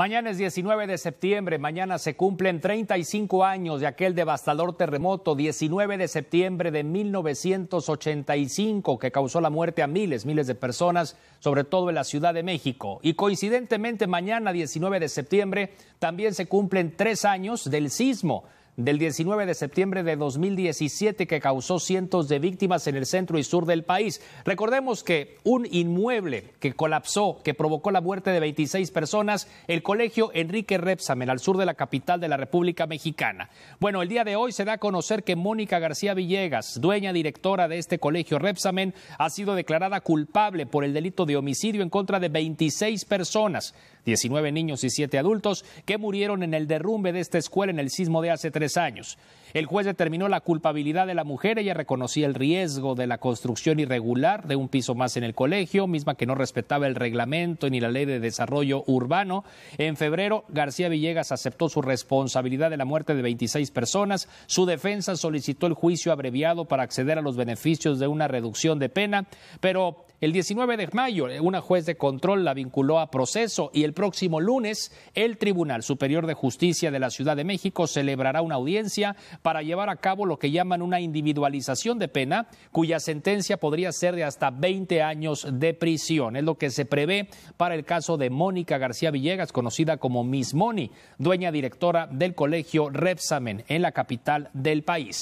Mañana es 19 de septiembre, mañana se cumplen 35 años de aquel devastador terremoto 19 de septiembre de 1985 que causó la muerte a miles, miles de personas, sobre todo en la Ciudad de México. Y coincidentemente mañana 19 de septiembre también se cumplen tres años del sismo del 19 de septiembre de 2017 que causó cientos de víctimas en el centro y sur del país. Recordemos que un inmueble que colapsó, que provocó la muerte de 26 personas, el colegio Enrique Repsamen, al sur de la capital de la República Mexicana. Bueno, el día de hoy se da a conocer que Mónica García Villegas, dueña directora de este colegio Repsamen, ha sido declarada culpable por el delito de homicidio en contra de 26 personas. 19 niños y 7 adultos que murieron en el derrumbe de esta escuela en el sismo de hace tres años. El juez determinó la culpabilidad de la mujer, ella reconocía el riesgo de la construcción irregular de un piso más en el colegio, misma que no respetaba el reglamento ni la ley de desarrollo urbano. En febrero, García Villegas aceptó su responsabilidad de la muerte de 26 personas. Su defensa solicitó el juicio abreviado para acceder a los beneficios de una reducción de pena, pero el 19 de mayo, eh, una juez de control la vinculó a proceso y el próximo lunes el Tribunal Superior de Justicia de la Ciudad de México celebrará una audiencia para llevar a cabo lo que llaman una individualización de pena, cuya sentencia podría ser de hasta 20 años de prisión. Es lo que se prevé para el caso de Mónica García Villegas, conocida como Miss Moni, dueña directora del colegio Repsamen en la capital del país.